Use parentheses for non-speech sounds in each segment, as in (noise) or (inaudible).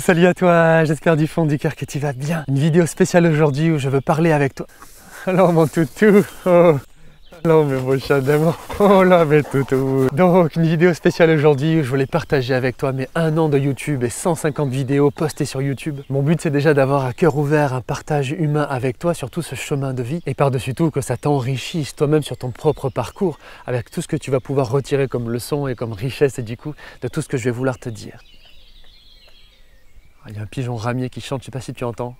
Salut à toi, j'espère du fond du cœur que tu vas bien. Une vidéo spéciale aujourd'hui où je veux parler avec toi. Alors mon toutou, oh. Alors mes mon chat d'amour, oh là mes toutous Donc une vidéo spéciale aujourd'hui où je voulais partager avec toi mes un an de YouTube et 150 vidéos postées sur YouTube. Mon but c'est déjà d'avoir à cœur ouvert un partage humain avec toi sur tout ce chemin de vie et par-dessus tout que ça t'enrichisse toi-même sur ton propre parcours avec tout ce que tu vas pouvoir retirer comme leçon et comme richesse et du coup de tout ce que je vais vouloir te dire. Ah, il y a un pigeon ramier qui chante, je sais pas si tu entends.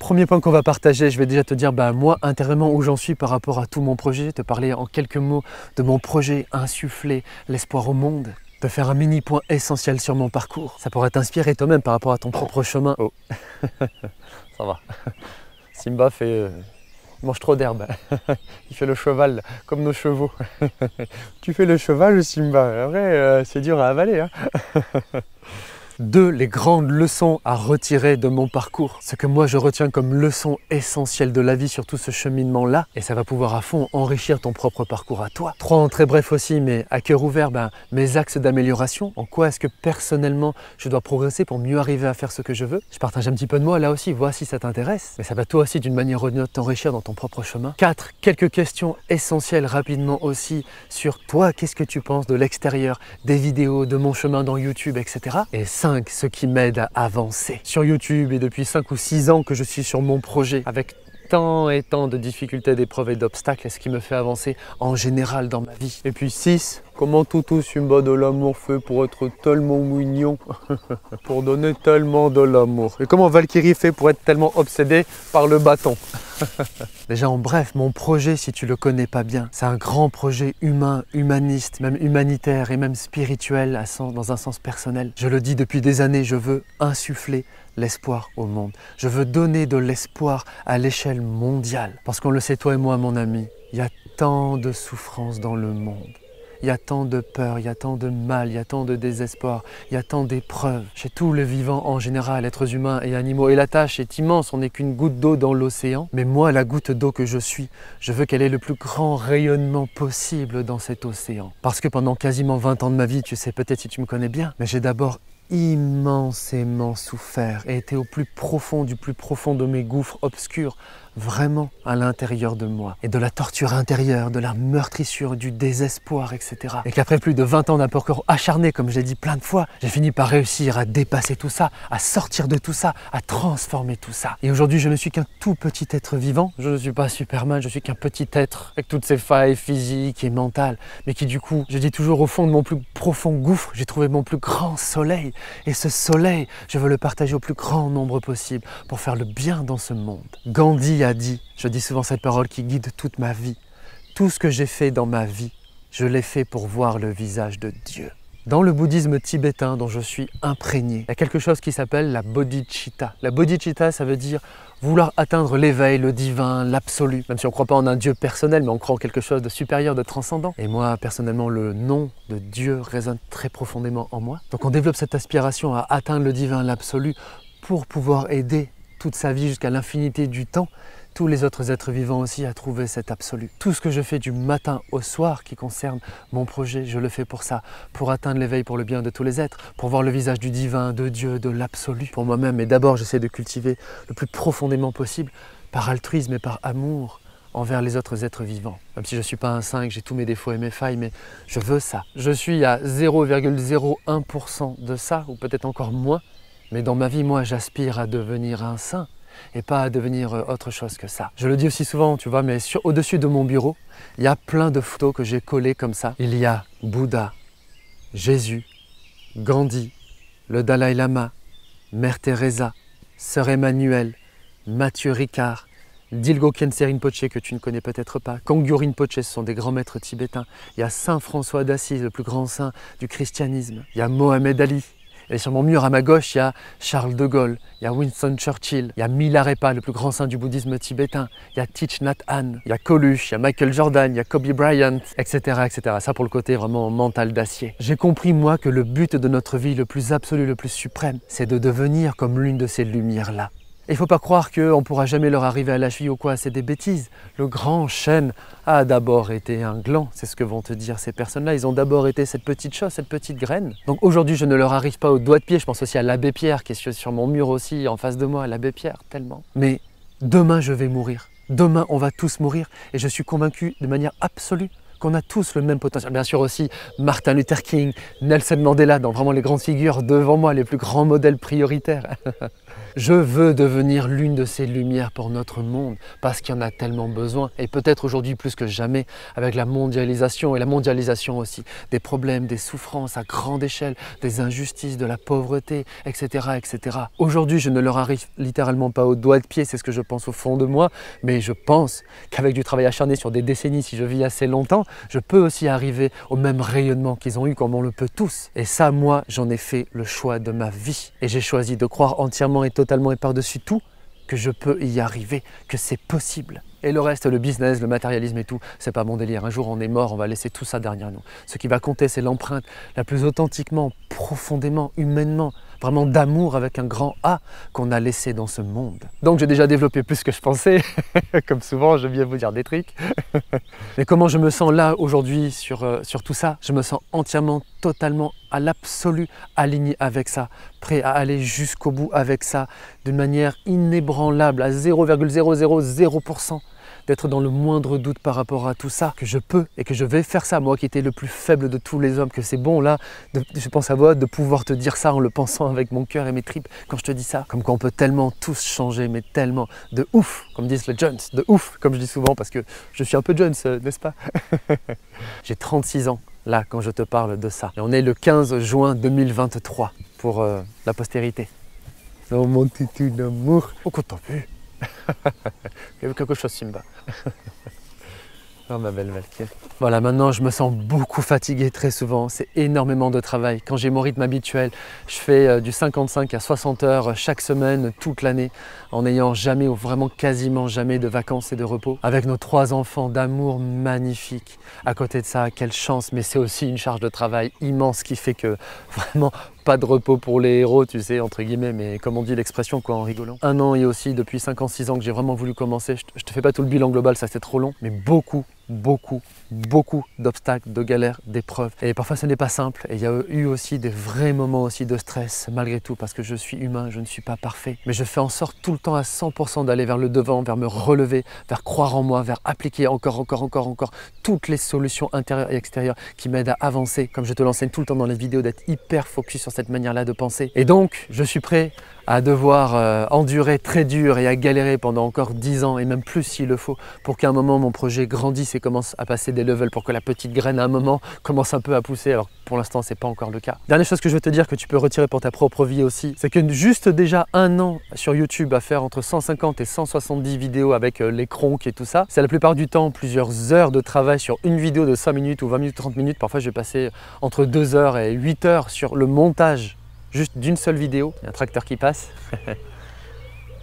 Premier point qu'on va partager, je vais déjà te dire bah, moi intérieurement où j'en suis par rapport à tout mon projet, te parler en quelques mots de mon projet insufflé, l'espoir au monde, te faire un mini point essentiel sur mon parcours. Ça pourrait t'inspirer toi-même par rapport à ton propre chemin. Oh. (laughs) Ça va. Simba fait, euh, il mange trop d'herbe. (laughs) il fait le cheval, comme nos chevaux. (laughs) tu fais le cheval, Simba. Après, euh, c'est dur à avaler. Hein. (laughs) Deux, les grandes leçons à retirer de mon parcours. Ce que moi je retiens comme leçon essentielle de la vie sur tout ce cheminement-là. Et ça va pouvoir à fond enrichir ton propre parcours à toi. Trois, en très bref aussi, mais à cœur ouvert, ben, mes axes d'amélioration. En quoi est-ce que personnellement je dois progresser pour mieux arriver à faire ce que je veux. Je partage un petit peu de moi là aussi, vois si ça t'intéresse. Mais ça va toi aussi d'une manière ou d'une autre t'enrichir dans ton propre chemin. 4. Quelques questions essentielles rapidement aussi sur toi, qu'est-ce que tu penses de l'extérieur, des vidéos, de mon chemin dans YouTube, etc. Et ce qui m'aide à avancer. Sur YouTube et depuis 5 ou 6 ans que je suis sur mon projet avec tant et tant de difficultés, d'épreuves et d'obstacles est ce qui me fait avancer en général dans ma vie. Et puis 6, comment tout tous une de l'amour feu pour être tellement mignon, (laughs) pour donner tellement de l'amour. Et comment Valkyrie fait pour être tellement obsédée par le bâton. (laughs) Déjà en bref, mon projet, si tu le connais pas bien, c'est un grand projet humain, humaniste, même humanitaire et même spirituel dans un sens personnel. Je le dis depuis des années, je veux insuffler l'espoir au monde. Je veux donner de l'espoir à l'échelle mondiale. Parce qu'on le sait, toi et moi, mon ami, il y a tant de souffrances dans le monde. Il y a tant de peur, il y a tant de mal, il y a tant de désespoir, il y a tant d'épreuves. Chez tout le vivant en général, êtres humains et animaux, et la tâche est immense, on n'est qu'une goutte d'eau dans l'océan. Mais moi, la goutte d'eau que je suis, je veux qu'elle ait le plus grand rayonnement possible dans cet océan. Parce que pendant quasiment 20 ans de ma vie, tu sais peut-être si tu me connais bien, mais j'ai d'abord immensément souffert et était au plus profond du plus profond de mes gouffres obscurs vraiment à l'intérieur de moi, et de la torture intérieure, de la meurtrissure, du désespoir, etc. Et qu'après plus de 20 ans d'un parcours acharné, comme je l'ai dit plein de fois, j'ai fini par réussir à dépasser tout ça, à sortir de tout ça, à transformer tout ça. Et aujourd'hui, je ne suis qu'un tout petit être vivant, je ne suis pas Superman, je suis qu'un petit être, avec toutes ses failles physiques et mentales, mais qui du coup, je dis toujours au fond de mon plus profond gouffre, j'ai trouvé mon plus grand soleil, et ce soleil, je veux le partager au plus grand nombre possible pour faire le bien dans ce monde. Gandhi dit, je dis souvent cette parole qui guide toute ma vie, tout ce que j'ai fait dans ma vie, je l'ai fait pour voir le visage de Dieu. Dans le bouddhisme tibétain dont je suis imprégné, il y a quelque chose qui s'appelle la bodhicitta. La bodhicitta, ça veut dire vouloir atteindre l'éveil, le divin, l'absolu. Même si on ne croit pas en un Dieu personnel, mais on croit en quelque chose de supérieur, de transcendant. Et moi, personnellement, le nom de Dieu résonne très profondément en moi. Donc on développe cette aspiration à atteindre le divin, l'absolu, pour pouvoir aider toute sa vie jusqu'à l'infinité du temps, tous les autres êtres vivants aussi à trouver cet absolu. Tout ce que je fais du matin au soir qui concerne mon projet, je le fais pour ça, pour atteindre l'éveil pour le bien de tous les êtres, pour voir le visage du divin, de Dieu, de l'absolu pour moi-même. Et d'abord, j'essaie de cultiver le plus profondément possible, par altruisme et par amour, envers les autres êtres vivants. Même si je ne suis pas un 5, j'ai tous mes défauts et mes failles, mais je veux ça. Je suis à 0,01% de ça, ou peut-être encore moins, mais dans ma vie, moi, j'aspire à devenir un saint et pas à devenir euh, autre chose que ça. Je le dis aussi souvent, tu vois, mais au-dessus de mon bureau, il y a plein de photos que j'ai collées comme ça. Il y a Bouddha, Jésus, Gandhi, le Dalai Lama, Mère Teresa, Sœur Emmanuel, Mathieu Ricard, Dilgo Khyentse Rinpoche que tu ne connais peut-être pas, Kangyur Rinpoche, ce sont des grands maîtres tibétains. Il y a Saint François d'Assise, le plus grand saint du christianisme. Il y a Mohamed Ali, et sur mon mur à ma gauche, il y a Charles de Gaulle, il y a Winston Churchill, il y a Milarepa, le plus grand saint du bouddhisme tibétain, il y a Thich Nhat Hanh, il y a Coluche, il y a Michael Jordan, il y a Kobe Bryant, etc. etc. Ça pour le côté vraiment mental d'acier. J'ai compris, moi, que le but de notre vie le plus absolu, le plus suprême, c'est de devenir comme l'une de ces lumières-là. Il ne faut pas croire qu'on ne pourra jamais leur arriver à la cheville ou quoi, c'est des bêtises. Le grand chêne a d'abord été un gland, c'est ce que vont te dire ces personnes-là. Ils ont d'abord été cette petite chose, cette petite graine. Donc aujourd'hui, je ne leur arrive pas au doigt de pied, je pense aussi à l'abbé Pierre qui est sur mon mur aussi, en face de moi, l'abbé Pierre, tellement. Mais demain, je vais mourir. Demain, on va tous mourir. Et je suis convaincu de manière absolue qu'on a tous le même potentiel. Bien sûr aussi Martin Luther King, Nelson Mandela, dans vraiment les grandes figures devant moi, les plus grands modèles prioritaires. (laughs) Je veux devenir l'une de ces lumières pour notre monde parce qu'il y en a tellement besoin et peut-être aujourd'hui plus que jamais avec la mondialisation et la mondialisation aussi des problèmes, des souffrances à grande échelle, des injustices, de la pauvreté, etc. etc. Aujourd'hui, je ne leur arrive littéralement pas au doigt de pied, c'est ce que je pense au fond de moi, mais je pense qu'avec du travail acharné sur des décennies, si je vis assez longtemps, je peux aussi arriver au même rayonnement qu'ils ont eu comme on le peut tous. Et ça, moi, j'en ai fait le choix de ma vie et j'ai choisi de croire entièrement et totalement et par-dessus tout que je peux y arriver, que c'est possible. Et le reste, le business, le matérialisme et tout, c'est pas mon délire. Un jour, on est mort, on va laisser tout ça derrière nous. Ce qui va compter, c'est l'empreinte la plus authentiquement, profondément, humainement vraiment d'amour avec un grand A qu'on a laissé dans ce monde. Donc j'ai déjà développé plus que je pensais, (laughs) comme souvent je viens vous dire des trucs. (laughs) Mais comment je me sens là aujourd'hui sur, euh, sur tout ça Je me sens entièrement, totalement, à l'absolu aligné avec ça, prêt à aller jusqu'au bout avec ça, d'une manière inébranlable, à 0,000% d'être dans le moindre doute par rapport à tout ça, que je peux et que je vais faire ça, moi qui étais le plus faible de tous les hommes, que c'est bon là, je pense à moi, de pouvoir te dire ça en le pensant avec mon cœur et mes tripes quand je te dis ça. Comme qu'on peut tellement tous changer, mais tellement de ouf, comme disent les Jones, de ouf, comme je dis souvent parce que je suis un peu Jones, euh, n'est-ce pas (laughs) J'ai 36 ans là quand je te parle de ça. Et on est le 15 juin 2023 pour euh, la postérité. mon d'amour, (laughs) quelque chose, Simba. (laughs) oh, ma belle Valkyrie. Voilà, maintenant je me sens beaucoup fatigué très souvent. C'est énormément de travail. Quand j'ai mon rythme habituel, je fais euh, du 55 à 60 heures euh, chaque semaine, toute l'année, en n'ayant jamais ou vraiment quasiment jamais de vacances et de repos. Avec nos trois enfants d'amour magnifique. À côté de ça, quelle chance, mais c'est aussi une charge de travail immense qui fait que (laughs) vraiment pas de repos pour les héros, tu sais, entre guillemets, mais comme on dit l'expression, quoi, en rigolant. Un an et aussi, depuis 5 ans, 6 ans que j'ai vraiment voulu commencer, je te fais pas tout le bilan global, ça c'est trop long, mais beaucoup beaucoup, beaucoup d'obstacles, de galères, d'épreuves. Et parfois ce n'est pas simple. Et il y a eu aussi des vrais moments aussi de stress malgré tout parce que je suis humain, je ne suis pas parfait. Mais je fais en sorte tout le temps à 100% d'aller vers le devant, vers me relever, vers croire en moi, vers appliquer encore, encore, encore, encore toutes les solutions intérieures et extérieures qui m'aident à avancer. Comme je te l'enseigne tout le temps dans les vidéos, d'être hyper focus sur cette manière-là de penser. Et donc, je suis prêt à devoir euh, endurer très dur et à galérer pendant encore 10 ans et même plus s'il le faut pour qu'à un moment mon projet grandisse et commence à passer des levels pour que la petite graine à un moment commence un peu à pousser alors pour l'instant c'est pas encore le cas. Dernière chose que je veux te dire que tu peux retirer pour ta propre vie aussi, c'est que juste déjà un an sur YouTube à faire entre 150 et 170 vidéos avec euh, les cronques et tout ça, c'est la plupart du temps plusieurs heures de travail sur une vidéo de 5 minutes ou 20 minutes, 30 minutes, parfois je passé entre 2 heures et 8 heures sur le montage juste d'une seule vidéo. Il y a un tracteur qui passe. (laughs)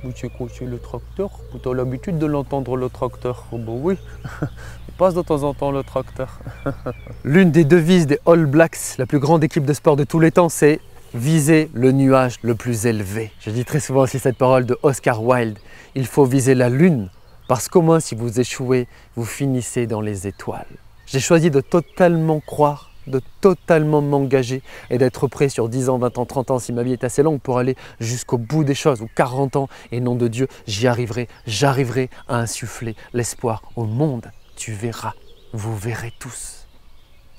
où tu le tracteur Tu l'habitude de l'entendre le tracteur oh, Bon bah oui, (laughs) il passe de temps en temps le tracteur. (laughs) L'une des devises des All Blacks, la plus grande équipe de sport de tous les temps, c'est viser le nuage le plus élevé. Je dis très souvent aussi cette parole de Oscar Wilde, il faut viser la lune, parce qu'au moins si vous échouez, vous finissez dans les étoiles. J'ai choisi de totalement croire de totalement m'engager et d'être prêt sur 10 ans, 20 ans, 30 ans, si ma vie est assez longue, pour aller jusqu'au bout des choses, ou 40 ans, et nom de Dieu, j'y arriverai, j'arriverai à insuffler l'espoir au monde. Tu verras, vous verrez tous.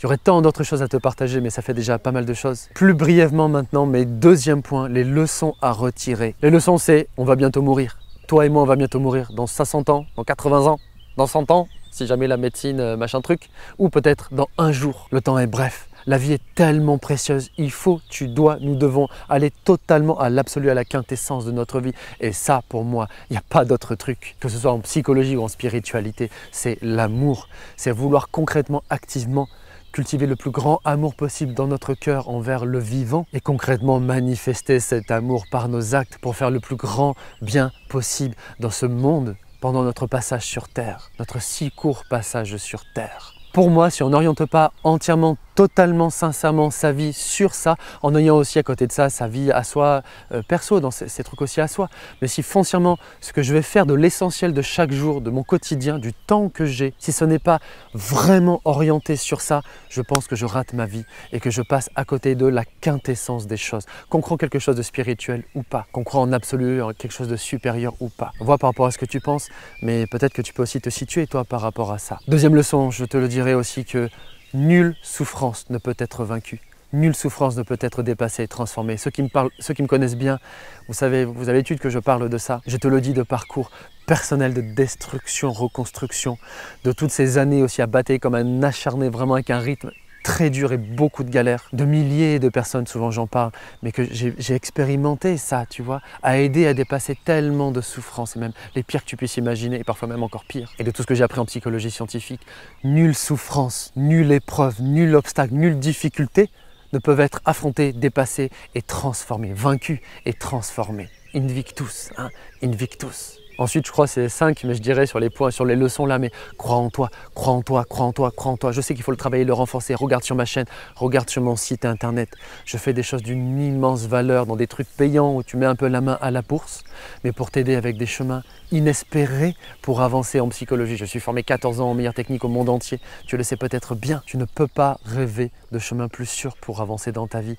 J'aurais tant d'autres choses à te partager, mais ça fait déjà pas mal de choses. Plus brièvement maintenant, mes deuxième point, les leçons à retirer. Les leçons, c'est on va bientôt mourir. Toi et moi, on va bientôt mourir. Dans 60 ans, dans 80 ans, dans 100 ans, si jamais la médecine, euh, machin truc, ou peut-être dans un jour. Le temps est bref. La vie est tellement précieuse, il faut, tu dois, nous devons aller totalement à l'absolu, à la quintessence de notre vie. Et ça, pour moi, il n'y a pas d'autre truc, que ce soit en psychologie ou en spiritualité, c'est l'amour, c'est vouloir concrètement, activement cultiver le plus grand amour possible dans notre cœur envers le vivant et concrètement manifester cet amour par nos actes pour faire le plus grand bien possible dans ce monde pendant notre passage sur Terre, notre si court passage sur Terre pour moi, si on n'oriente pas entièrement, totalement, sincèrement sa vie sur ça, en ayant aussi à côté de ça sa vie à soi, euh, perso, dans ces, trucs aussi à soi, mais si foncièrement ce que je vais faire de l'essentiel de chaque jour, de mon quotidien, du temps que j'ai, si ce n'est pas vraiment orienté sur ça, je pense que je rate ma vie et que je passe à côté de la quintessence des choses. Qu'on croit quelque chose de spirituel ou pas, qu'on croit en absolu, quelque chose de supérieur ou pas. Vois par rapport à ce que tu penses, mais peut-être que tu peux aussi te situer toi par rapport à ça. Deuxième leçon, je te le dis dirais aussi que nulle souffrance ne peut être vaincue. Nulle souffrance ne peut être dépassée et transformée. Ceux qui me, parlent, ceux qui me connaissent bien, vous savez, vous avez l'habitude que je parle de ça. Je te le dis de parcours personnel de destruction, reconstruction, de toutes ces années aussi à comme un acharné, vraiment avec un rythme très dur et beaucoup de galères, de milliers de personnes, souvent j'en parle, mais que j'ai expérimenté ça, tu vois, à aider à dépasser tellement de souffrances, même les pires que tu puisses imaginer, et parfois même encore pires. Et de tout ce que j'ai appris en psychologie scientifique, nulle souffrance, nulle épreuve, nul obstacle, nulle difficulté ne peuvent être affrontées, dépassées et transformées, vaincues et transformés. Invictus, hein, invictus. Ensuite, je crois c'est 5, mais je dirais sur les points, sur les leçons là, mais crois en toi, crois en toi, crois en toi, crois en toi. Je sais qu'il faut le travailler, le renforcer. Regarde sur ma chaîne, regarde sur mon site internet. Je fais des choses d'une immense valeur dans des trucs payants où tu mets un peu la main à la bourse, mais pour t'aider avec des chemins inespérés pour avancer en psychologie. Je suis formé 14 ans en meilleure technique au monde entier. Tu le sais peut-être bien. Tu ne peux pas rêver de chemin plus sûr pour avancer dans ta vie.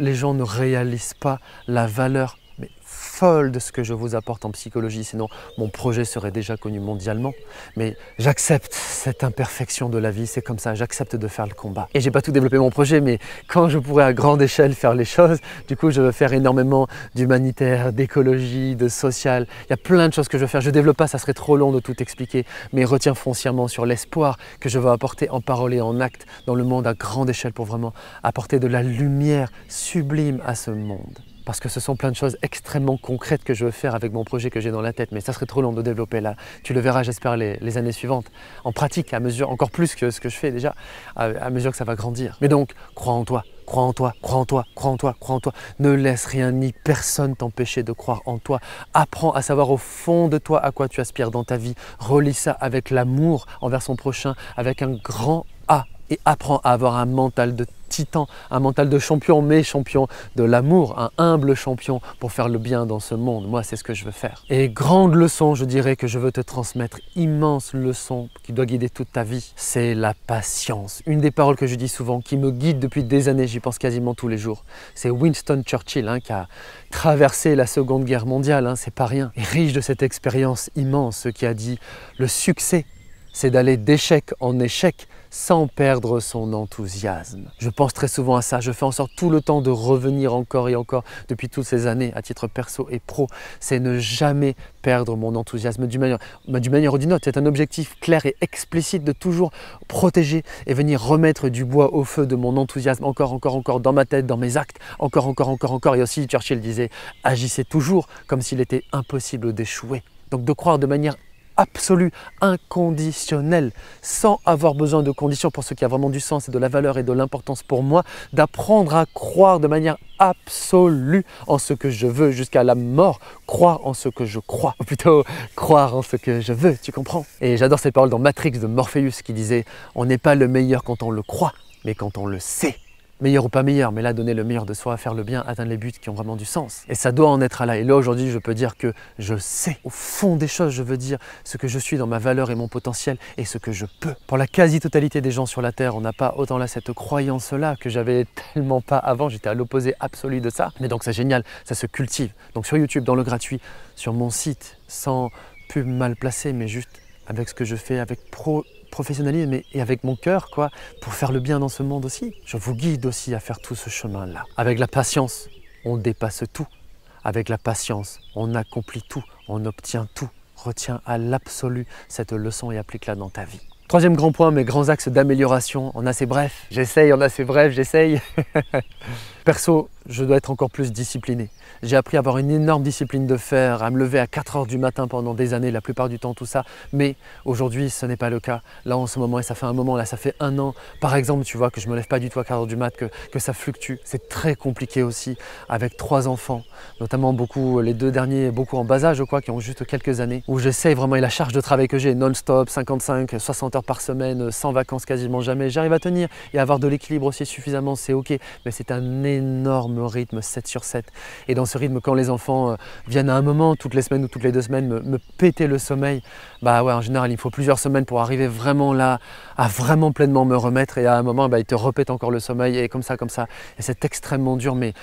Les gens ne réalisent pas la valeur mais folle de ce que je vous apporte en psychologie, sinon mon projet serait déjà connu mondialement. Mais j'accepte cette imperfection de la vie, c'est comme ça, j'accepte de faire le combat. Et j'ai pas tout développé mon projet, mais quand je pourrai à grande échelle faire les choses, du coup je veux faire énormément d'humanitaire, d'écologie, de social. Il y a plein de choses que je veux faire. Je développe pas, ça serait trop long de tout expliquer, mais retiens foncièrement sur l'espoir que je veux apporter en parole et en acte dans le monde à grande échelle pour vraiment apporter de la lumière sublime à ce monde parce que ce sont plein de choses extrêmement concrètes que je veux faire avec mon projet que j'ai dans la tête, mais ça serait trop long de développer là. Tu le verras, j'espère, les, années suivantes, en pratique, à mesure, encore plus que ce que je fais déjà, à, mesure que ça va grandir. Mais donc, crois en toi, crois en toi, crois en toi, crois en toi, crois en toi. Ne laisse rien ni personne t'empêcher de croire en toi. Apprends à savoir au fond de toi à quoi tu aspires dans ta vie. Relis ça avec l'amour envers son prochain, avec un grand A et apprends à avoir un mental de titan, un mental de champion, mais champion de l'amour, un humble champion pour faire le bien dans ce monde. Moi, c'est ce que je veux faire. Et grande leçon, je dirais, que je veux te transmettre, immense leçon qui doit guider toute ta vie, c'est la patience. Une des paroles que je dis souvent, qui me guide depuis des années, j'y pense quasiment tous les jours, c'est Winston Churchill hein, qui a traversé la Seconde Guerre mondiale, hein, c'est pas rien, riche de cette expérience immense, qui a dit le succès, c'est d'aller d'échec en échec sans perdre son enthousiasme. Je pense très souvent à ça, je fais en sorte tout le temps de revenir encore et encore depuis toutes ces années à titre perso et pro, c'est ne jamais perdre mon enthousiasme d'une manière, bah, manière ou d'une autre. C'est un objectif clair et explicite de toujours protéger et venir remettre du bois au feu de mon enthousiasme encore, encore, encore dans ma tête, dans mes actes, encore, encore, encore, encore. Et aussi Churchill disait, agissez toujours comme s'il était impossible d'échouer. Donc de croire de manière absolue, inconditionnelle, sans avoir besoin de conditions pour ce qui a vraiment du sens et de la valeur et de l'importance pour moi, d'apprendre à croire de manière absolue en ce que je veux jusqu'à la mort, croire en ce que je crois, ou (laughs) plutôt croire en ce que je veux, tu comprends Et j'adore ces paroles dans Matrix de Morpheus qui disait, on n'est pas le meilleur quand on le croit, mais quand on le sait meilleur ou pas meilleur, mais là, donner le meilleur de soi, faire le bien, atteindre les buts qui ont vraiment du sens. Et ça doit en être à là. Et là, aujourd'hui, je peux dire que je sais, au fond des choses, je veux dire ce que je suis dans ma valeur et mon potentiel et ce que je peux. Pour la quasi-totalité des gens sur la Terre, on n'a pas autant là cette croyance-là que j'avais (laughs) tellement pas avant. J'étais à l'opposé absolu de ça. Mais donc, c'est génial, ça se cultive. Donc, sur YouTube, dans le gratuit, sur mon site, sans pub mal placée, mais juste avec ce que je fais, avec pro professionnalisme et avec mon cœur, quoi, pour faire le bien dans ce monde aussi. Je vous guide aussi à faire tout ce chemin-là. Avec la patience, on dépasse tout. Avec la patience, on accomplit tout, on obtient tout. Retiens à l'absolu cette leçon et applique-la dans ta vie. Troisième grand point, mes grands axes d'amélioration en assez bref. J'essaye en assez bref, j'essaye. (laughs) Perso, je dois être encore plus discipliné. J'ai appris à avoir une énorme discipline de faire, à me lever à 4 heures du matin pendant des années, la plupart du temps, tout ça. Mais aujourd'hui, ce n'est pas le cas. Là, en ce moment, et ça fait un moment, là, ça fait un an, par exemple, tu vois, que je me lève pas du tout à 4 heures du mat, que, ça fluctue. C'est très compliqué aussi avec trois enfants, notamment beaucoup, euh, les deux derniers, beaucoup en bas âge, quoi, qui ont juste quelques années, où j'essaye vraiment, et la charge de travail que j'ai non-stop, 55, 60 heures par semaine, sans vacances quasiment jamais, j'arrive à tenir et avoir de l'équilibre aussi suffisamment, c'est ok. Mais c'est un énorme rythme 7 sur 7. Et dans ce rythme, quand les enfants euh, viennent à un moment, toutes les semaines ou toutes les deux semaines, me, péter le sommeil, bah ouais, en général, il faut plusieurs semaines pour arriver vraiment là, à vraiment pleinement me remettre. Et à un moment, bah, ils te repètent encore le sommeil et comme ça, comme ça. Et c'est extrêmement dur, mais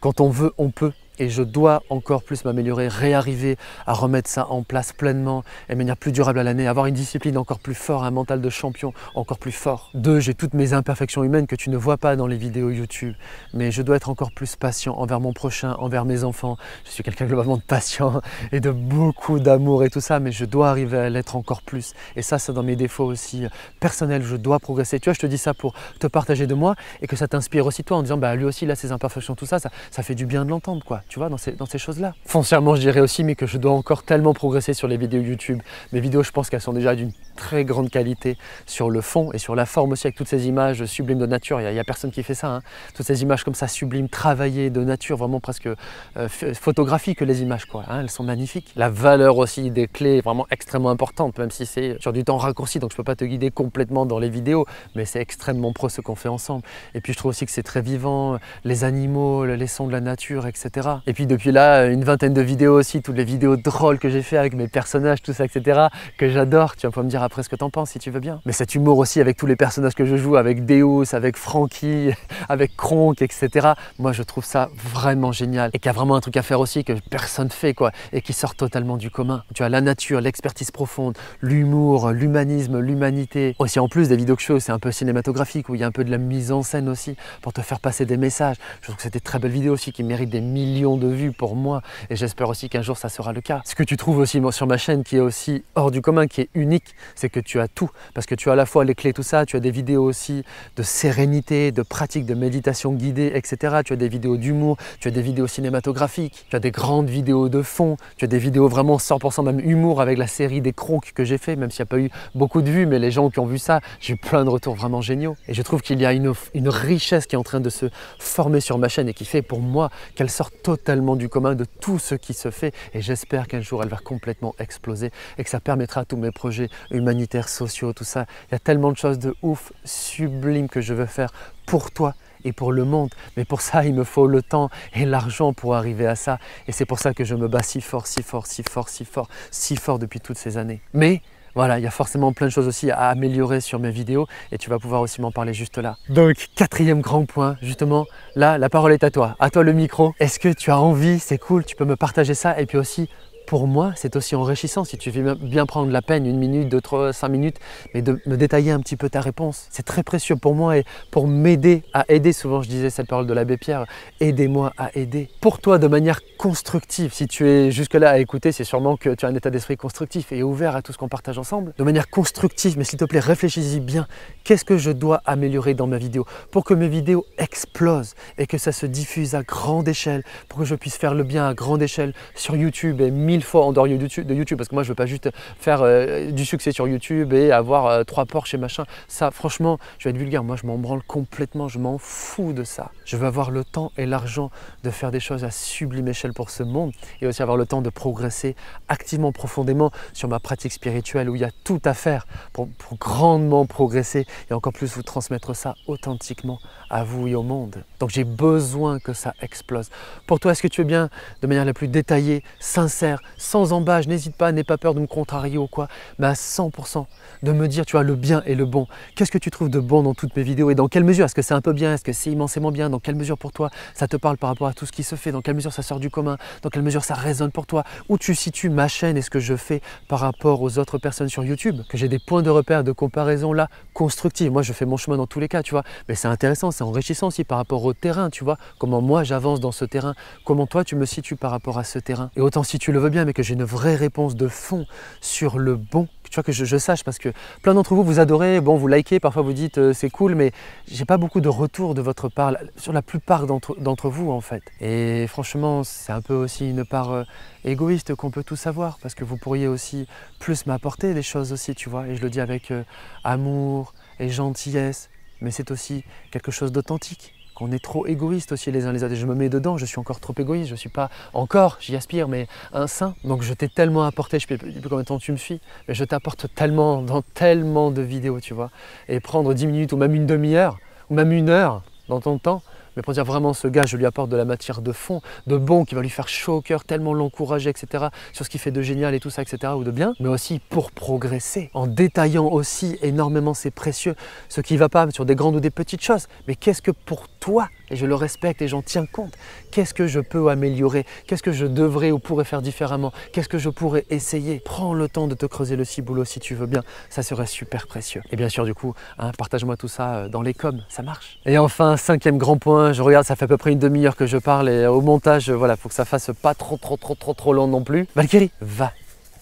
quand on veut, on peut et je dois encore plus m'améliorer, réarriver à remettre ça en place pleinement et de manière plus durable à l'année, avoir une discipline encore plus forte, un mental de champion encore plus fort. Deux, j'ai toutes mes imperfections humaines que tu ne vois pas dans les vidéos YouTube, mais je dois être encore plus patient envers mon prochain, envers mes enfants. Je suis quelqu'un globalement de patient (laughs) et de beaucoup d'amour et tout ça, mais je dois arriver à l'être encore plus. Et ça, c'est dans mes défauts aussi euh, personnels, je dois progresser. Tu vois, je te dis ça pour te partager de moi et que ça t'inspire aussi toi en disant, bah lui aussi, il a ses imperfections, tout ça, ça, ça fait du bien de l'entendre quoi tu vois, dans ces, dans ces choses-là. Foncièrement, je dirais aussi, mais que je dois encore tellement progresser sur les vidéos YouTube. Mes vidéos, je pense qu'elles sont déjà d'une très grande qualité sur le fond et sur la forme aussi avec toutes ces images sublimes de nature. Il n'y a, personne qui fait ça. Hein. Toutes ces images comme ça sublimes, travaillées de nature, vraiment presque euh, photographiques les images. Quoi, hein. Elles sont magnifiques. La valeur aussi des clés est vraiment extrêmement importante, même si c'est sur du temps raccourci, donc je ne peux pas te guider complètement dans les vidéos, mais c'est extrêmement pro ce qu'on fait ensemble. Et puis je trouve aussi que c'est très vivant, les animaux, les sons de la nature, etc. Et puis depuis là, une vingtaine de vidéos aussi, toutes les vidéos drôles que j'ai fait avec mes personnages, tout ça, etc. que j'adore. Tu vas pas me dire ah après ce que en penses si tu veux bien. Mais cet humour aussi avec tous les personnages que je joue, avec Deus, avec Frankie, (laughs) avec Kronk, etc. Moi je trouve ça vraiment génial et qu'il y a vraiment un truc à faire aussi que personne fait quoi et qui sort totalement du commun. Tu as la nature, l'expertise profonde, l'humour, l'humanisme, l'humanité. Aussi en plus des vidéos que je fais, c'est un peu cinématographique où il y a un peu de la mise en scène aussi pour te faire passer des messages. Je trouve que c'est des très belles vidéos aussi qui méritent des millions de vues pour moi et j'espère aussi qu'un jour ça sera le cas. Ce que tu trouves aussi sur ma chaîne qui est aussi hors du commun, qui est unique, c'est que tu as tout. Parce que tu as à la fois les clés, tout ça, tu as des vidéos aussi de sérénité, de pratique, de méditation guidée, etc. Tu as des vidéos d'humour, tu as des vidéos cinématographiques, tu as des grandes vidéos de fond, tu as des vidéos vraiment 100% même humour avec la série des cronques que j'ai fait, même s'il n'y a pas eu beaucoup de vues, mais les gens qui ont vu ça, j'ai eu plein de retours vraiment géniaux. Et je trouve qu'il y a une, une richesse qui est en train de se former sur ma chaîne et qui fait pour moi qu'elle sort totalement du commun de tout ce qui se fait. Et j'espère qu'un jour elle va complètement exploser et que ça permettra à tous mes projets humains humanitaires, sociaux, tout ça. Il y a tellement de choses de ouf, sublimes que je veux faire pour toi et pour le monde. Mais pour ça, il me faut le temps et l'argent pour arriver à ça. Et c'est pour ça que je me bats si fort, si fort, si fort, si fort, si fort depuis toutes ces années. Mais voilà, il y a forcément plein de choses aussi à améliorer sur mes vidéos et tu vas pouvoir aussi m'en parler juste là. Donc, quatrième grand point, justement, là, la parole est à toi. À toi le micro. Est-ce que tu as envie C'est cool, tu peux me partager ça et puis aussi pour moi, c'est aussi enrichissant si tu veux bien prendre la peine, une minute, deux, trois, cinq minutes, mais de me détailler un petit peu ta réponse. C'est très précieux pour moi et pour m'aider à aider. Souvent, je disais cette parole de l'abbé Pierre aidez-moi à aider. Pour toi, de manière constructive, si tu es jusque-là à écouter, c'est sûrement que tu as un état d'esprit constructif et ouvert à tout ce qu'on partage ensemble. De manière constructive, mais s'il te plaît, réfléchis-y bien. Qu'est-ce que je dois améliorer dans ma vidéo pour que mes vidéos explosent et que ça se diffuse à grande échelle, pour que je puisse faire le bien à grande échelle sur YouTube et mille, fois en dehors de YouTube, parce que moi je veux pas juste faire euh, du succès sur YouTube et avoir euh, trois Porsche et machin. Ça, franchement, je vais être vulgaire, moi je m'en branle complètement, je m'en fous de ça. Je veux avoir le temps et l'argent de faire des choses à sublime échelle pour ce monde et aussi avoir le temps de progresser activement, profondément sur ma pratique spirituelle où il y a tout à faire pour grandement progresser et encore plus vous transmettre ça authentiquement à vous et au monde. Donc j'ai besoin que ça explose. Pour toi, est-ce que tu es bien de manière la plus détaillée, sincère, sans embâche, n'hésite pas, n'aie pas peur de me contrarier ou quoi, mais à 100% de me dire, tu vois, le bien et le bon. Qu'est-ce que tu trouves de bon dans toutes mes vidéos et dans quelle mesure Est-ce que c'est un peu bien Est-ce que c'est immensément bien Dans quelle mesure pour toi ça te parle par rapport à tout ce qui se fait Dans quelle mesure ça sort du commun Dans quelle mesure ça résonne pour toi Où tu situes ma chaîne et ce que je fais par rapport aux autres personnes sur YouTube Que j'ai des points de repère, de comparaison là constructifs. Moi, je fais mon chemin dans tous les cas, tu vois, mais c'est intéressant c'est enrichissant aussi par rapport au terrain, tu vois, comment moi j'avance dans ce terrain, comment toi tu me situes par rapport à ce terrain. Et autant si tu le veux bien, mais que j'ai une vraie réponse de fond sur le bon, tu vois, que je, sache, parce que plein d'entre vous, vous adorez, bon, vous likez, parfois vous dites euh, c'est cool, mais j'ai pas beaucoup de retour de votre part, sur la plupart d'entre vous en fait. Et franchement, c'est un peu aussi une part euh, égoïste qu'on peut tout savoir, parce que vous pourriez aussi plus m'apporter des choses aussi, tu vois, et je le dis avec euh, amour et gentillesse mais c'est aussi quelque chose d'authentique, qu'on est trop égoïste aussi les uns les autres. je me mets dedans, je suis encore trop égoïste, je ne suis pas encore, j'y aspire, mais un saint. Donc je t'ai tellement apporté, je ne sais plus combien de temps tu me suis, mais je t'apporte tellement dans tellement de vidéos, tu vois. Et prendre 10 minutes ou même une demi-heure, ou même une heure dans ton temps, mais pour dire vraiment, ce gars, je lui apporte de la matière de fond, de bon, qui va lui faire chaud au cœur, tellement l'encourager, etc., sur ce qu'il fait de génial et tout ça, etc., ou de bien, mais aussi pour progresser, en détaillant aussi énormément ses précieux, ce qui va pas sur des grandes ou des petites choses. Mais qu'est-ce que pour toi et je le respecte et j'en tiens compte. Qu'est-ce que je peux améliorer Qu'est-ce que je devrais ou pourrais faire différemment Qu'est-ce que je pourrais essayer Prends le temps de te creuser le ciboulot si tu veux bien, ça serait super précieux. Et bien sûr du coup, hein, partage-moi tout ça euh, dans les coms, ça marche. Et enfin, cinquième grand point, je regarde, ça fait à peu près une demi-heure que je parle et euh, au montage, euh, voilà, faut que ça fasse pas trop trop trop trop trop long non plus. Valkyrie, va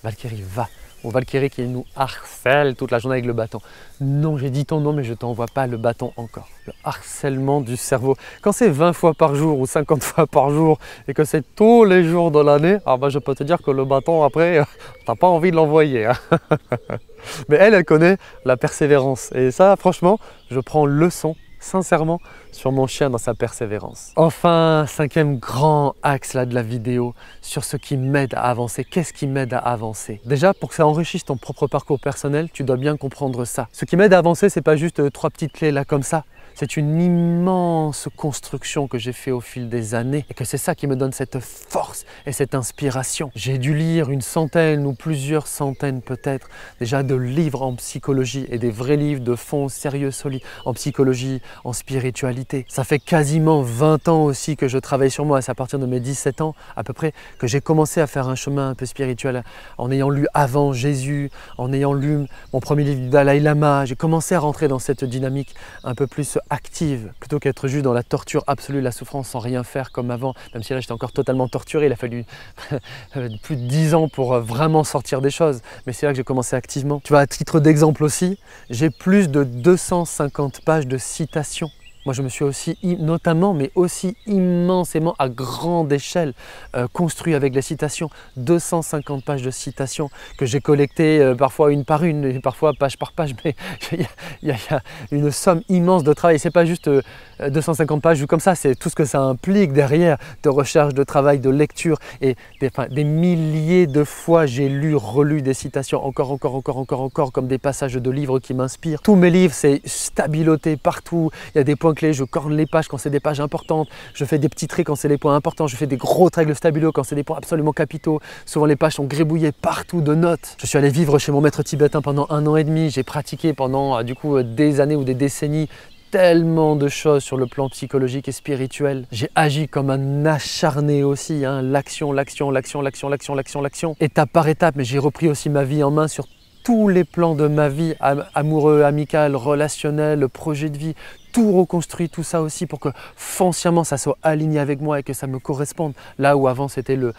Valkyrie, va Valkyrie qui nous harcèle toute la journée avec le bâton. Non, j'ai dit ton nom, mais je t'envoie pas le bâton encore. Le harcèlement du cerveau. Quand c'est 20 fois par jour ou 50 (laughs) fois par jour et que c'est tous les jours de l'année, ah ben, je peux te dire que le bâton après, (laughs) t'as pas envie de l'envoyer. Hein. (laughs) mais elle, elle connaît la persévérance. Et ça, franchement, je prends leçon sincèrement sur mon chien dans sa persévérance. Enfin, cinquième grand axe là de la vidéo sur ce qui m'aide à avancer. Qu'est-ce qui m'aide à avancer Déjà, pour que ça enrichisse ton propre parcours personnel, tu dois bien comprendre ça. Ce qui m'aide à avancer, c'est pas juste euh, trois petites clés là comme ça c'est une immense construction que j'ai fait au fil des années et que c'est ça qui me donne cette force et cette inspiration. J'ai dû lire une centaine ou plusieurs centaines peut-être déjà de livres en psychologie et des vrais livres de fond sérieux, solides en psychologie, en spiritualité. Ça fait quasiment 20 ans aussi que je travaille sur moi. C'est à partir de mes 17 ans à peu près que j'ai commencé à faire un chemin un peu spirituel en ayant lu avant Jésus, en ayant lu mon premier livre du Dalai Lama. J'ai commencé à rentrer dans cette dynamique un peu plus active plutôt qu'être juste dans la torture absolue, la souffrance sans rien faire comme avant, même si là j'étais encore totalement torturé, il a fallu (laughs) plus de 10 ans pour euh, vraiment sortir des choses, mais c'est là que j'ai commencé activement. Tu vois, à titre d'exemple aussi, j'ai plus de 250 pages de citations moi, je me suis aussi, notamment, mais aussi immensément à grande échelle, euh, construit avec les citations. 250 pages de citations que j'ai collectées euh, parfois une par une, parfois page par page, (laughs) mais il y, a une somme immense de travail. Ce n'est pas juste 250 euh, pages ou comme ça, c'est tout ce que ça implique derrière de recherche, de travail, de lecture. Et des, des milliers de fois, j'ai lu, relu des citations, encore, encore, encore, encore, encore, comme des passages de livres qui m'inspirent. Tous mes livres, c'est stabiloté partout. Il y a des points je corne les pages quand c'est des pages importantes, je fais des petits traits quand c'est des points importants, je fais des gros traits avec stabilo quand c'est des points absolument capitaux. Souvent les pages sont grébouillées partout de notes. Je suis allé vivre chez mon maître tibétain pendant un an et demi, j'ai pratiqué pendant euh, du coup euh, des années ou des décennies tellement de choses sur le plan psychologique et spirituel. J'ai agi comme un acharné aussi, hein. l'action, l'action, l'action, l'action, l'action, l'action, l'action, étape par étape, mais j'ai repris aussi ma vie en main sur tous les plans de ma vie, amoureux, amical, relationnel, projet de vie, tout reconstruit, tout ça aussi pour que foncièrement ça soit aligné avec moi et que ça me corresponde. Là où avant c'était le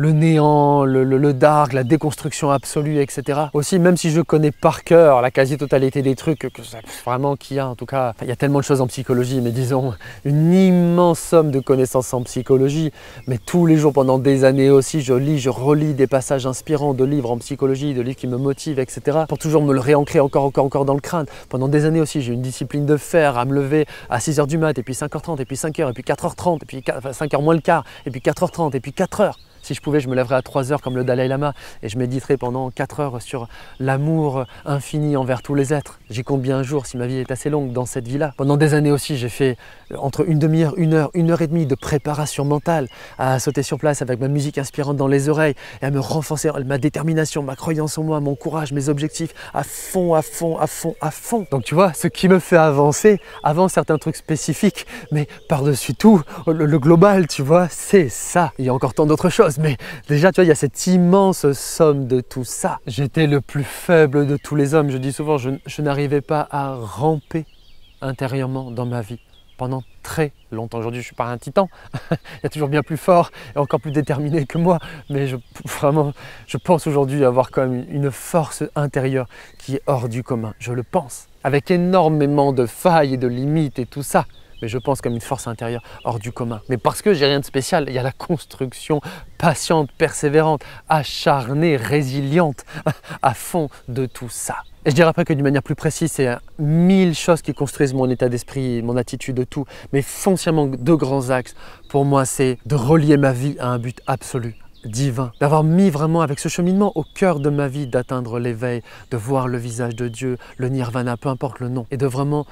le néant, le, dark, la déconstruction absolue, etc. Aussi, même si je connais par cœur la quasi-totalité des trucs, que vraiment qu'il y a, en tout cas, il y a tellement de choses en psychologie, mais disons, une immense somme de connaissances en psychologie, mais tous les jours, pendant des années aussi, je lis, je relis des passages inspirants de livres en psychologie, de livres qui me motivent, etc., pour toujours me le réancrer encore, encore, encore dans le crainte. Pendant des années aussi, j'ai une discipline de fer à me lever à 6h du mat, et puis 5h30, et puis 5h, et puis 4h30, et puis 5h moins le quart, et puis 4h30, et puis 4h. Si je pouvais, je me lèverais à 3 heures comme le Dalai Lama et je méditerais pendant 4 heures sur l'amour infini envers tous les êtres. J'y compte bien un jour si ma vie est assez longue dans cette vie-là. Pendant des années aussi, j'ai fait euh, entre une demi-heure, une heure, une heure et demie de préparation mentale à sauter sur place avec ma musique inspirante dans les oreilles et à me renforcer ma détermination, ma croyance en moi, mon courage, mes objectifs à fond, à fond, à fond, à fond. Donc tu vois, ce qui me fait avancer avant certains trucs spécifiques, mais par-dessus tout, le global, tu vois, c'est ça. Il y a encore tant d'autres choses, mais déjà, tu vois, il y a cette immense somme de tout ça. J'étais le plus faible de tous les hommes. Je dis souvent, je, n'arrivais pas à ramper intérieurement dans ma vie pendant très longtemps. Aujourd'hui, je suis pas un titan. (laughs) il y a toujours bien plus fort et encore plus déterminé que moi. Mais vraiment, je pense aujourd'hui avoir quand même une force intérieure qui est hors du commun. Je le pense. Avec énormément de failles et de limites et tout ça mais je pense comme une force intérieure hors du commun. Mais parce que j'ai rien de spécial, il y a la construction patiente, persévérante, acharnée, résiliente, (laughs) à fond de tout ça. Et je dirais après que d'une manière plus précise, c'est mille choses qui construisent mon état d'esprit, mon attitude, de tout. Mais foncièrement, deux grands axes pour moi, c'est de relier ma vie à un but absolu, divin, d'avoir mis vraiment avec ce cheminement au cœur de ma vie d'atteindre l'éveil, de voir le visage de Dieu, le nirvana, peu importe le nom, et de vraiment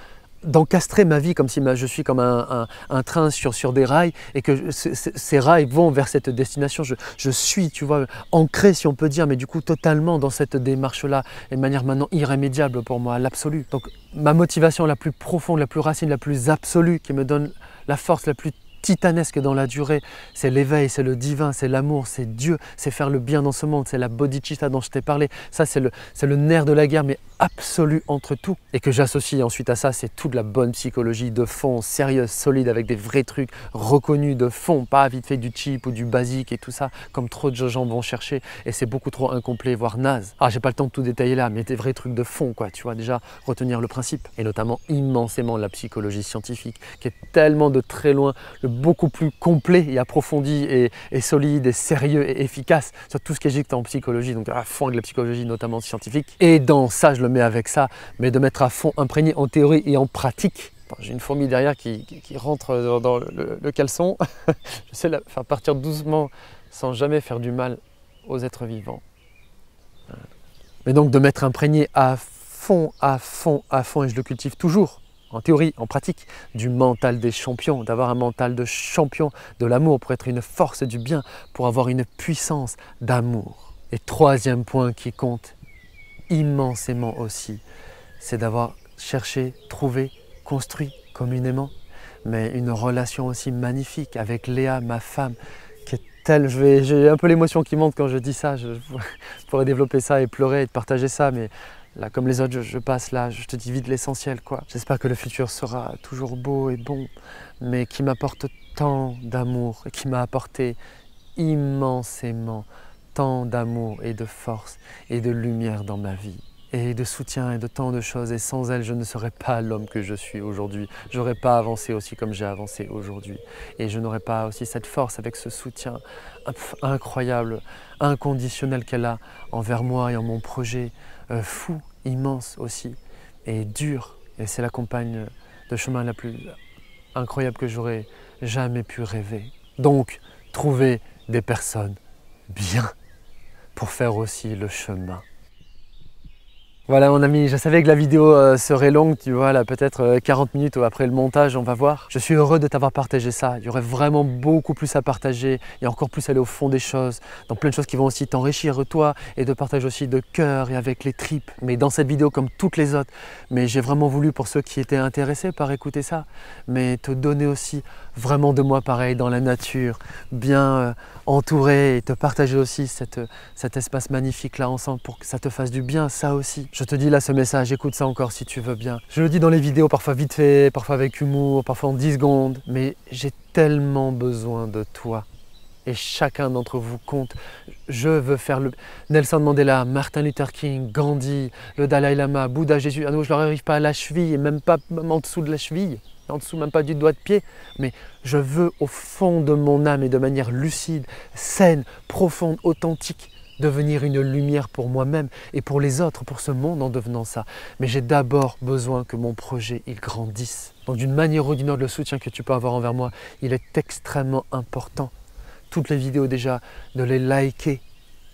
d'encastrer ma vie comme si je suis comme un, train sur, sur, des rails et que ces rails vont vers cette destination. Je, suis, tu vois, ancré si on peut dire, mais du coup totalement dans cette démarche-là et de manière maintenant irrémédiable pour moi, à l'absolu. Donc ma motivation la plus profonde, la plus racine, la plus absolue qui me donne la force la plus titanesque dans la durée, c'est l'éveil, c'est le divin, c'est l'amour, c'est Dieu, c'est faire le bien dans ce monde, c'est la bodhicitta dont je t'ai parlé. Ça, c'est le, le nerf de la guerre, mais absolue entre tout et que j'associe ensuite à ça, c'est toute la bonne psychologie de fond, sérieuse, solide, avec des vrais trucs reconnus de fond, pas vite fait du cheap ou du basique et tout ça, comme trop de gens vont chercher et c'est beaucoup trop incomplet, voire naze. Ah, j'ai pas le temps de tout détailler là, mais des vrais trucs de fond, quoi, tu vois, déjà retenir le principe et notamment immensément la psychologie scientifique qui est tellement de très loin le beaucoup plus complet et approfondi et, solide et sérieux et efficace sur tout ce qui est en psychologie, donc à fond de la psychologie, notamment scientifique. Et dans ça, je le mais avec ça, mais de mettre à fond imprégné en théorie et en pratique. J'ai une fourmi derrière qui, rentre dans, le, caleçon. (laughs) je sais la, partir doucement sans jamais faire du mal aux êtres vivants. Mais donc de mettre imprégné à fond, à fond, à fond, et je le cultive toujours, en théorie, en pratique, du mental des champions, d'avoir un mental de champion de l'amour pour être une force du bien, pour avoir une puissance d'amour. Et troisième point qui compte, immensément aussi, c'est d'avoir cherché, trouvé, construit communément, mais une relation aussi magnifique avec Léa, ma femme, qui est telle, j'ai un peu l'émotion qui monte quand je dis ça, je, pourrais développer ça et pleurer et partager ça, mais là, comme les autres, je, passe là, je te dis vite l'essentiel, quoi. J'espère que le futur sera toujours beau et bon, mais qui m'apporte tant d'amour, et qui m'a apporté immensément tant d'amour et de force et de lumière dans ma vie et de soutien et de tant de choses et sans elle je ne serais pas l'homme que je suis aujourd'hui. J'aurais pas avancé aussi comme j'ai avancé aujourd'hui et je n'aurais pas aussi cette force avec ce soutien incroyable, inconditionnel qu'elle a envers moi et en mon projet euh, fou, immense aussi et dur et c'est la compagne de chemin la plus incroyable que j'aurais jamais pu rêver. Donc, trouver des personnes bien pour faire aussi le chemin. Voilà mon ami, je savais que la vidéo euh, serait longue, tu vois, là peut-être 40 euh, minutes après le montage, on va voir. Je suis heureux de t'avoir partagé ça, il y aurait vraiment beaucoup plus à partager, et encore plus à aller au fond des choses, dans plein de choses qui vont aussi t'enrichir toi et de partager aussi de cœur et avec les tripes. Mais dans cette vidéo comme toutes les autres, mais j'ai vraiment voulu pour ceux qui étaient intéressés par écouter ça, mais te donner aussi vraiment de moi pareil dans la nature, bien euh, entouré et te partager aussi cet espace magnifique là ensemble pour que ça te fasse du bien, ça aussi. Je te dis là ce message, écoute ça encore si tu veux bien. Je le dis dans les vidéos parfois vite fait, parfois avec humour, parfois en 10 secondes, mais j'ai tellement besoin de toi et chacun d'entre vous compte. Je veux faire le Nelson Mandela, Martin Luther King, Gandhi, le Dalai Lama, Bouddha, Jésus. À ah ne je leur arrive pas à la cheville et même pas en dessous de la cheville, en dessous même pas du doigt de pied, mais je veux au fond de mon âme et de manière lucide, saine, profonde, authentique devenir une lumière pour moi-même et pour les autres, pour ce monde en devenant ça. Mais j'ai d'abord besoin que mon projet, il grandisse. Donc d'une manière ou d'une autre, le soutien que tu peux avoir envers moi, il est extrêmement important toutes les vidéos déjà, de les liker,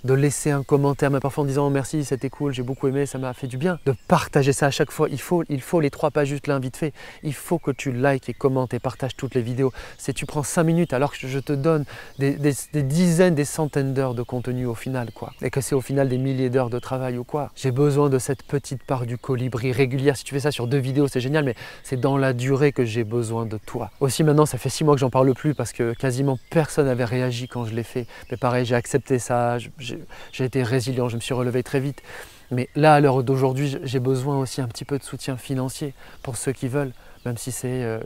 de laisser un commentaire, mais parfois en disant oh, merci, c'était cool, j'ai beaucoup aimé, ça m'a fait du bien, de partager ça à chaque fois. Il faut, il faut les trois pas juste là, vite fait. Il faut que tu likes et commentes et partages toutes les vidéos. Si tu prends cinq minutes alors que je te donne des, dizaines, des centaines d'heures de contenu au final, quoi, et que c'est au final des milliers d'heures de travail ou quoi, j'ai besoin de cette petite part du colibri régulière. Si tu fais ça sur deux vidéos, c'est génial, mais c'est dans la durée que j'ai besoin de toi. Aussi maintenant, ça fait six mois que j'en parle plus parce que quasiment personne n'avait réagi quand je l'ai fait. Mais pareil, j'ai accepté ça. J'ai j'ai été résilient, je me suis relevé très vite. Mais là, à l'heure d'aujourd'hui, j'ai besoin aussi un petit peu de soutien financier pour ceux qui veulent, même si c'est euh,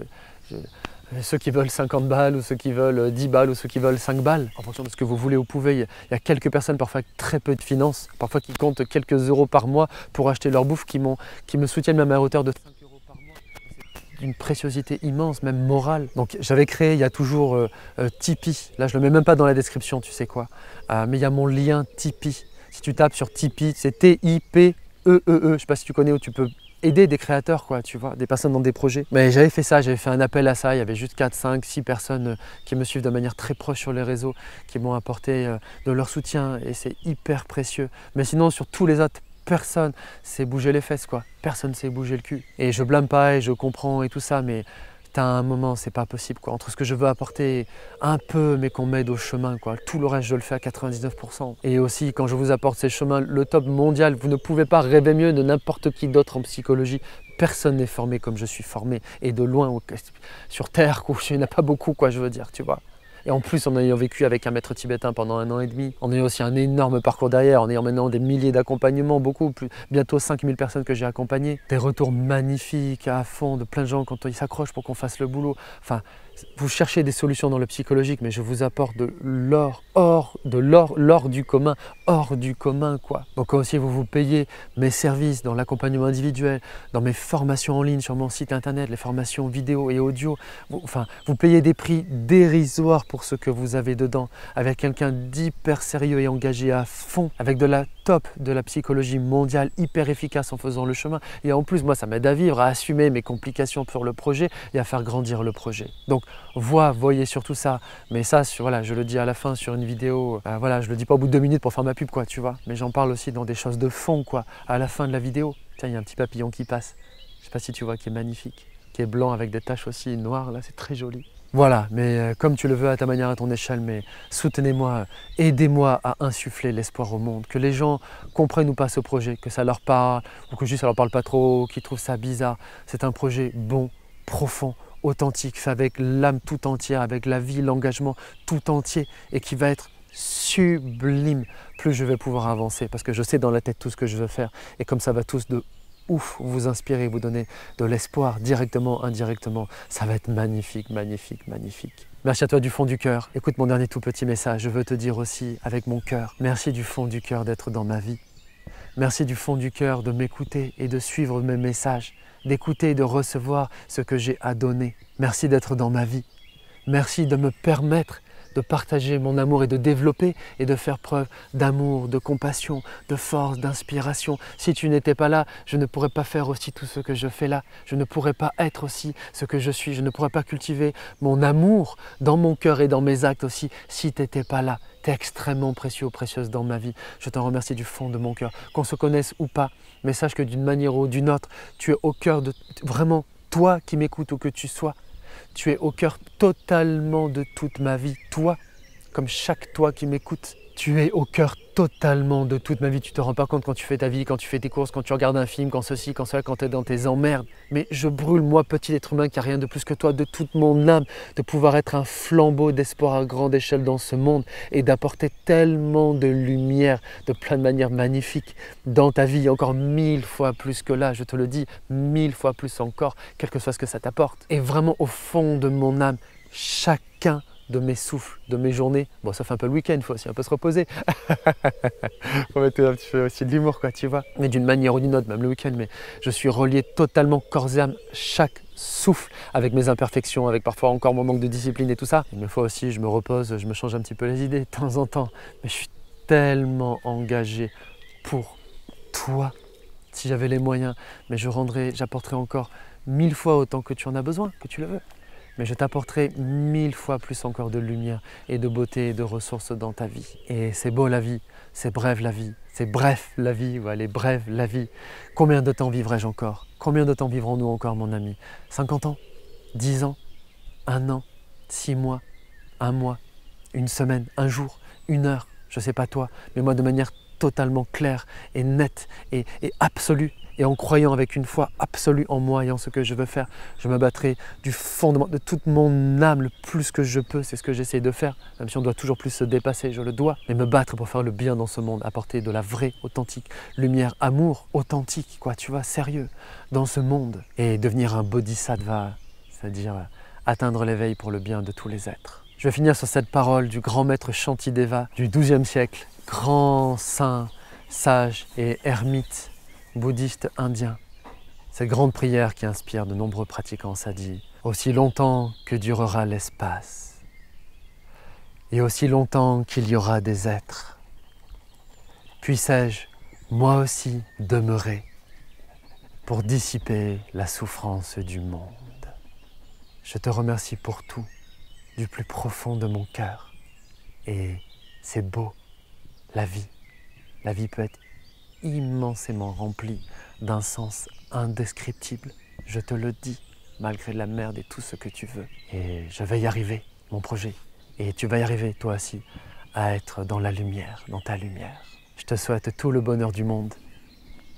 ceux qui veulent 50 balles ou ceux qui veulent 10 euh, balles ou ceux qui veulent 5 balles, en fonction de ce que vous voulez ou pouvez. Il y a quelques personnes, parfois très peu de finances, parfois qui comptent quelques euros par mois pour acheter leur bouffe, qui, qui me soutiennent même à hauteur de d'une préciosité immense, même morale. Donc j'avais créé il y a toujours Tipi. Euh, euh, Tipeee, là je le mets même pas dans la description, tu sais quoi, euh, mais il y a mon lien Tipeee. Si tu tapes sur Tipeee, c'est T-I-P-E-E-E, e e. je sais pas si tu connais où tu peux aider des créateurs, quoi, tu vois, des personnes dans des projets. Mais j'avais fait ça, j'avais fait un appel à ça. Il y avait juste 4, 5, 6 personnes qui me suivent de manière très proche sur les réseaux, qui m'ont apporté de leur soutien et c'est hyper précieux. Mais sinon, sur tous les autres personne sait bouger les fesses, quoi. Personne sait bouger le cul. Et je blâme pas et je comprends et tout ça, mais as un moment, c'est pas possible, quoi. Entre ce que je veux apporter un peu, mais qu'on m'aide au chemin, quoi. Tout le reste, je le fais à 99%. Et aussi, quand je vous apporte ces chemins, le top mondial, vous ne pouvez pas rêver mieux de n'importe qui d'autre en psychologie. Personne n'est formé comme je suis formé, et de loin, sur Terre, (laughs) où il n'y en a pas beaucoup, quoi, je veux dire, tu vois. Et en plus, en ayant vécu avec un maître tibétain pendant un an et demi, en ayant aussi un énorme parcours derrière, en ayant maintenant des milliers d'accompagnements, beaucoup, plus, bientôt 5000 personnes que j'ai accompagnées, des retours magnifiques à fond de plein de gens quand ils s'accrochent pour qu'on fasse le boulot. Enfin, vous cherchez des solutions dans le psychologique, mais je vous apporte de l'or, or, de l'or, l'or du commun, hors du commun, quoi. Donc, aussi vous vous payez mes services dans l'accompagnement individuel, dans mes formations en ligne sur mon site internet, les formations vidéo et audio, enfin, vous payez des prix dérisoires pour ce que vous avez dedans, avec quelqu'un d'hyper sérieux et engagé à fond, avec de la top de la psychologie mondiale, hyper efficace en faisant le chemin. Et en plus, moi, ça m'aide à vivre, à assumer mes complications pour le projet et à faire grandir le projet. Donc, vois, voyez surtout ça. Mais ça, voilà, je le dis à la fin sur une vidéo. Euh, voilà, je le dis pas au bout de deux minutes pour faire ma pub, quoi, tu vois. Mais j'en parle aussi dans des choses de fond, quoi, à la fin de la vidéo. Tiens, il y a un petit papillon qui passe. Je sais pas si tu vois, qui est magnifique, qui est blanc avec des taches aussi noires. Là, c'est très joli. Voilà, mais euh, comme tu le veux à ta manière, à ton échelle, mais soutenez-moi, aidez-moi à insuffler l'espoir au monde, que les gens comprennent ou pas ce projet, que ça leur parle, ou que juste ça leur parle pas trop, qu'ils trouvent ça bizarre. C'est un projet bon, profond, authentique, fait avec l'âme tout entière, avec la vie, l'engagement tout entier, et qui va être sublime. Plus je vais pouvoir avancer, parce que je sais dans la tête tout ce que je veux faire, et comme ça va tous de ouf, vous inspirez, vous donnez de l'espoir directement, indirectement. Ça va être magnifique, magnifique, magnifique. Merci à toi du fond du cœur. Écoute mon dernier tout petit message, je veux te dire aussi avec mon cœur, merci du fond du cœur d'être dans ma vie. Merci du fond du cœur de m'écouter et de suivre mes messages, d'écouter et de recevoir ce que j'ai à donner. Merci d'être dans ma vie. Merci de me permettre de partager mon amour et de développer et de faire preuve d'amour, de compassion, de force, d'inspiration. Si tu n'étais pas là, je ne pourrais pas faire aussi tout ce que je fais là. Je ne pourrais pas être aussi ce que je suis. Je ne pourrais pas cultiver mon amour dans mon cœur et dans mes actes aussi si tu n'étais pas là. Tu es extrêmement précieux précieuse dans ma vie. Je t'en remercie du fond de mon cœur. Qu'on se connaisse ou pas, mais sache que d'une manière ou d'une autre, tu es au cœur de vraiment toi qui m'écoutes ou que tu sois tu es au cœur totalement de toute ma vie, toi, comme chaque toi qui m'écoute tu es au cœur totalement de toute ma vie. Tu te rends pas compte quand tu fais ta vie, quand tu fais tes courses, quand tu regardes un film, quand ceci, quand cela, quand tu es dans tes emmerdes. Mais je brûle, moi, petit être humain qui a rien de plus que toi, de toute mon âme, de pouvoir être un flambeau d'espoir à grande échelle dans ce monde et d'apporter tellement de lumière de plein de manières magnifiques dans ta vie, encore mille fois plus que là, je te le dis, mille fois plus encore, quel que soit ce que ça t'apporte. Et vraiment, au fond de mon âme, chacun de mes souffles, de mes journées. Bon, ça fait un peu le week-end, il faut aussi un peu se reposer. Pour (laughs) mettre un petit peu aussi de l'humour, quoi, tu vois. Mais d'une manière ou d'une autre, même le week-end, mais je suis relié totalement corps et âme chaque souffle avec mes imperfections, avec parfois encore mon manque de discipline et tout ça. Une fois aussi, je me repose, je me change un petit peu les idées de temps en temps. Mais je suis tellement engagé pour toi, si j'avais les moyens. Mais je rendrais, j'apporterais encore mille fois autant que tu en as besoin, que tu le veux mais je t'apporterai mille fois plus encore de lumière et de beauté et de ressources dans ta vie. Et c'est beau la vie, c'est brève la vie, c'est bref la vie, ou elle brève la vie. Combien de temps vivrai-je encore Combien de temps vivrons-nous encore, mon ami 50 ans 10 ans Un an 6 mois Un mois Une semaine Un jour Une heure Je ne sais pas toi, mais moi de manière totalement claire et nette et absolue, et en croyant avec une foi absolue en moi et en ce que je veux faire, je me battrai du fondement de toute mon âme le plus que je peux. C'est ce que j'essaie de faire, même si on doit toujours plus se dépasser, je le dois. Mais me battre pour faire le bien dans ce monde, apporter de la vraie, authentique lumière, amour authentique, quoi, tu vois, sérieux, dans ce monde. Et devenir un bodhisattva, c'est-à-dire euh, atteindre l'éveil pour le bien de tous les êtres. Je vais finir sur cette parole du grand maître Shantideva du XIIe siècle, grand saint, sage et ermite bouddhiste indien. Cette grande prière qui inspire de nombreux pratiquants dit « aussi longtemps que durera l'espace, et aussi longtemps qu'il y aura des êtres, puissais-je, moi aussi, demeurer pour dissiper la souffrance du monde. Je te remercie pour tout, du plus profond de mon cœur. Et c'est beau, la vie. La vie peut être immensément rempli d'un sens indescriptible. Je te le dis, malgré la merde et tout ce que tu veux. Et je vais y arriver, mon projet. Et tu vas y arriver, toi aussi, à être dans la lumière, dans ta lumière. Je te souhaite tout le bonheur du monde.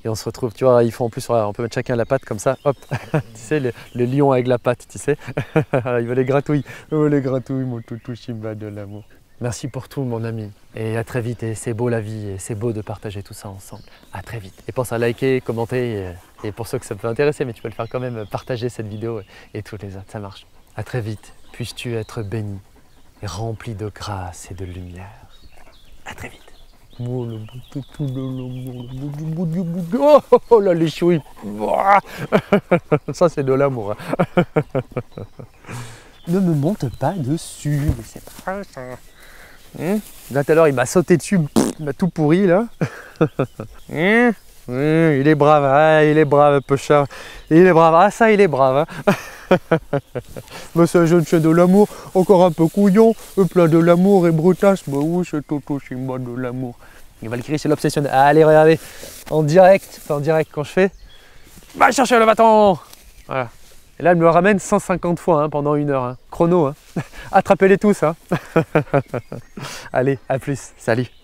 Et on se retrouve, tu vois, il faut en plus, on peut mettre chacun la patte comme ça, hop, (laughs) tu sais, le, lion avec la patte, tu sais. (laughs) il veut les gratouilles. veut oh, les gratouilles, mon toutou de l'amour. Merci pour tout, mon ami. Et à très vite. Et c'est beau la vie. Et c'est beau de partager tout ça ensemble. À très vite. Et pense à liker, commenter. Et, pour ceux que ça peut intéresser, mais tu peux le faire quand même, partager cette vidéo et, tous les autres. Ça marche. À très vite. Puisses-tu être béni, et rempli de grâce et de lumière. À très vite. Oh là les chouilles (laughs) Ça c'est de l'amour. Hein. (laughs) Ne me monte pas dessus, c'est ça. Hein? Là, tout à l'heure, il m'a sauté dessus, il m'a tout pourri là. (laughs) Hein? il est brave, ah, il est brave, peu cher. Il est brave, ah ça, il est brave. monsieur c'est un jeune chien de l'amour, encore un peu couillon, plein de l'amour et brutasse. Bah oui, c'est Toto, c'est moi de l'amour. Il va le crier, c'est l'obsession. Allez, regardez, en direct, enfin en direct quand je fais. Va chercher le bâton Voilà. Et là, elle me ramène 150 fois hein, pendant une heure. Hein. Chrono, hein. (laughs) attrapez-les tous. (laughs) Allez, à plus, salut.